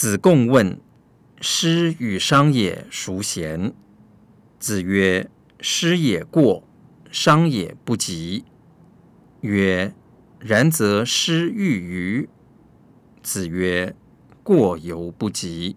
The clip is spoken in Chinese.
子贡问：“师与商也，孰贤？”子曰：“师也过，商也不及。”曰：“然则师欲与？”子曰：“过犹不及。”